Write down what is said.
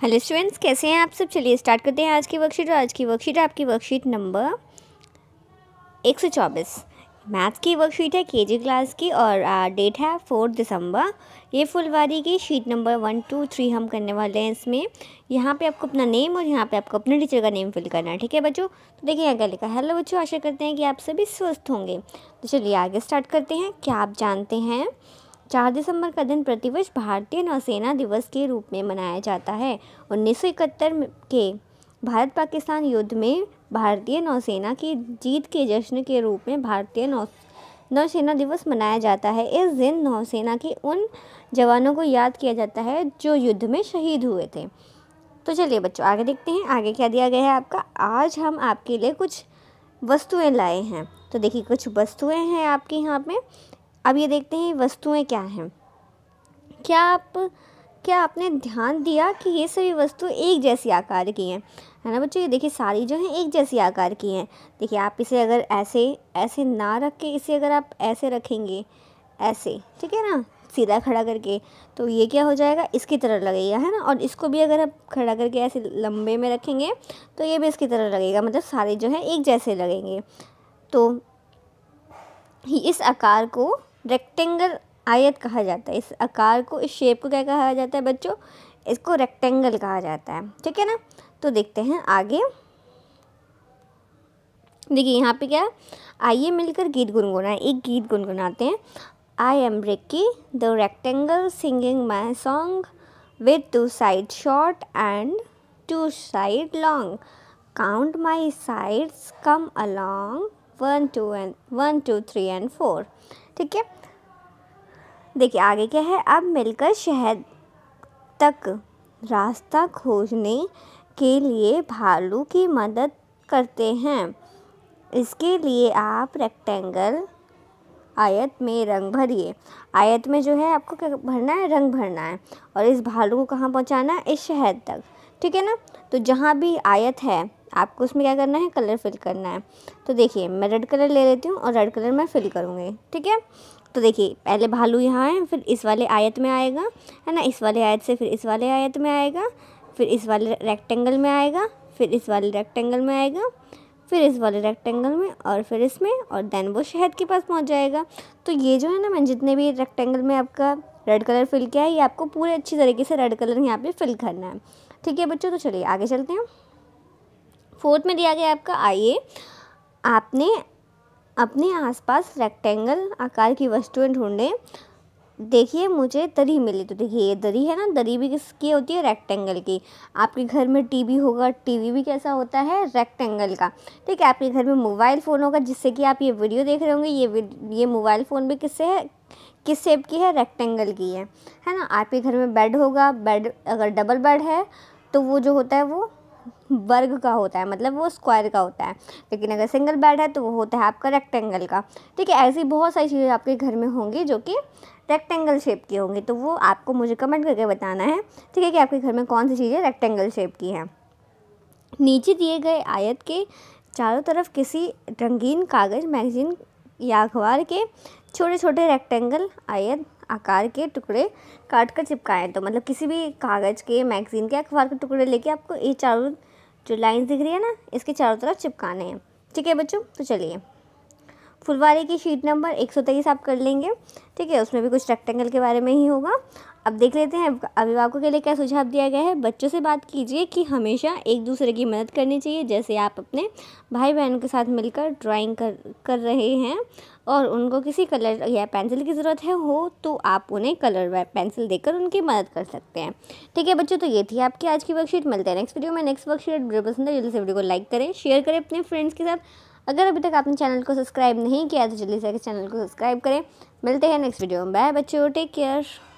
hello students कैसे हैं आप सब चलिए स्टार्ट करते हैं आज की वर्कशीट और आज की वर्कशीट आपकी वर्कशीट नंबर एक सौ चौबीस मैथ्स की वर्कशीट है केजी क्लास की और डेट है फोर्थ दिसंबर ये फुलवारी की sheet number one two three हम करने वाले हैं इसमें यहाँ पे आपको अपना नेम और यहाँ पे आपको अपने टीचर का नेम फिल करना है ठीक है बच्चों तो देखिए आगे लिखा हेलो बच्चों आशा करते हैं कि आप सभी स्वस्थ होंगे तो चलिए आगे स्टार्ट करते हैं क्या आप जानते हैं चार दिसंबर का दिन प्रतिवर्ष भारतीय नौसेना दिवस के रूप में मनाया जाता है उन्नीस के भारत पाकिस्तान युद्ध में भारतीय नौसेना की जीत के जश्न के रूप में भारतीय नौ नौसेना दिवस मनाया जाता है इस दिन नौसेना के उन जवानों को याद किया जाता है जो युद्ध में शहीद हुए थे तो चलिए बच्चों आगे देखते हैं आगे क्या दिया गया है आपका आज हम आपके लिए कुछ वस्तुएं लाए हैं तो देखिए कुछ वस्तुएं हैं आपके यहाँ पे अब ये देखते हैं वस्तुएं क्या हैं क्या आप क्या आपने ध्यान दिया कि ये सभी वस्तु एक जैसी आकार की हैं है ना बच्चों ये देखिए सारी जो हैं एक जैसी आकार की हैं देखिए आप इसे अगर ऐसे ऐसे ना रख के इसे अगर आप ऐसे रखेंगे ऐसे ठीक है ना सीधा खड़ा करके तो ये क्या हो जाएगा इसकी तरह लगेगा है ना और इसको भी अगर आप खड़ा करके ऐसे लंबे में रखेंगे तो ये भी इसकी तरह लगेगा मतलब सारे जो है एक जैसे लगेंगे तो इस आकार को रेक्टेंगल आयत कहा जाता है इस आकार को इस शेप को क्या कहा जाता है बच्चों इसको रेक्टेंगल कहा जाता है ठीक है ना तो देखते हैं आगे देखिए यहाँ पे क्या आइए मिलकर गीत गुनगुनाए एक गीत गुनगुनाते हैं I am Ricky the rectangle singing my song with two side short and two side long count my sides come along one two and one two three and four ठीक है देखिए आगे क्या है अब मिलकर शहद तक रास्ता खोजने के लिए भालू की मदद करते हैं इसके लिए आप रेक्टेंगल आयत में रंग भरिए आयत में जो है आपको क्या भरना है रंग भरना है और इस भालू को कहाँ पहुँचाना है इस शहद तक ठीक है ना तो जहाँ भी आयत है आपको उसमें क्या करना है कलर फिल करना है तो देखिए मैं रेड कलर ले लेती हूँ और रेड कलर मैं फिल करूँगी ठीक है तो देखिए पहले भालू यहाँ है फिर इस वाले आयत में आएगा है ना इस वाले आयत से फिर इस वाले आयत में आएगा फिर इस वाले रेक्टेंगल में आएगा फिर इस वाले रेक्टेंगल में आएगा फिर इस वाले रेक्टेंगल में और फिर इसमें और देन वो शहद के पास पहुंच जाएगा तो ये जो है ना मैंने जितने भी रेक्टेंगल में आपका रेड कलर फिल किया है ये आपको पूरे अच्छी तरीके से रेड कलर यहाँ पे फिल करना है ठीक है बच्चों तो चलिए आगे चलते हैं फोर्थ में दिया गया आपका आइए आपने अपने आसपास रेक्टेंगल आकार की वस्तुएं ढूंढें देखिए मुझे दरी मिली तो देखिए ये दरी है ना दरी भी किसकी होती है रेक्टेंगल की आपके घर में टीवी होगा टीवी भी कैसा होता है रेक्टेंगल का ठीक है आपके घर में मोबाइल फ़ोन होगा जिससे कि आप ये वीडियो देख रहे होंगे ये ये मोबाइल फ़ोन भी किससे है किस सेप की है रेक्टेंगल की है है ना आपके घर में बेड होगा बेड अगर डबल बेड है तो वो जो होता है वो वर्ग का होता है मतलब वो स्क्वायर का होता है लेकिन अगर सिंगल बेड है तो वो होता है आपका रेक्टेंगल का ठीक है ऐसी बहुत सारी चीज़ें आपके घर में होंगी जो कि रेक्टेंगल शेप की होंगी तो वो आपको मुझे कमेंट करके बताना है ठीक है कि आपके घर में कौन सी चीज़ें रेक्टेंगल शेप की हैं नीचे दिए गए आयत के चारों तरफ किसी रंगीन कागज़ मैगज़ीन या अखबार के छोटे छोटे रेक्टेंगल आयत आकार के टुकड़े काट कर चिपकाएँ तो मतलब किसी भी कागज़ के मैगज़ीन के अखबार के टुकड़े लेके आपको ये चारों जो लाइन्स दिख रही है ना इसके चारों तरफ चिपकाने हैं ठीक है बच्चों तो चलिए फुलवारी की शीट नंबर एक सौ तेईस आप कर लेंगे ठीक है उसमें भी कुछ रेक्टेंगल के बारे में ही होगा अब देख लेते हैं अभिभावकों के लिए क्या सुझाव दिया गया है बच्चों से बात कीजिए कि हमेशा एक दूसरे की मदद करनी चाहिए जैसे आप अपने भाई बहनों के साथ मिलकर ड्राइंग कर कर रहे हैं और उनको किसी कलर या पेंसिल की ज़रूरत है हो तो आप उन्हें कलर व पेंसिल देकर उनकी मदद कर सकते हैं ठीक है बच्चों तो ये थी आपकी आज की वर्कशीट मिलते हैं नेक्स्ट वीडियो में नेक्स्ट वर्कशीट वीडियो पसंद है जल्दी से वीडियो को लाइक करें शेयर करें अपने फ्रेंड्स के साथ अगर अभी तक आपने चैनल को सब्सक्राइब नहीं किया तो जल्दी से चैनल को सब्सक्राइब करें मिलते हैं नेक्स्ट वीडियो में बाय बच्चों टेक केयर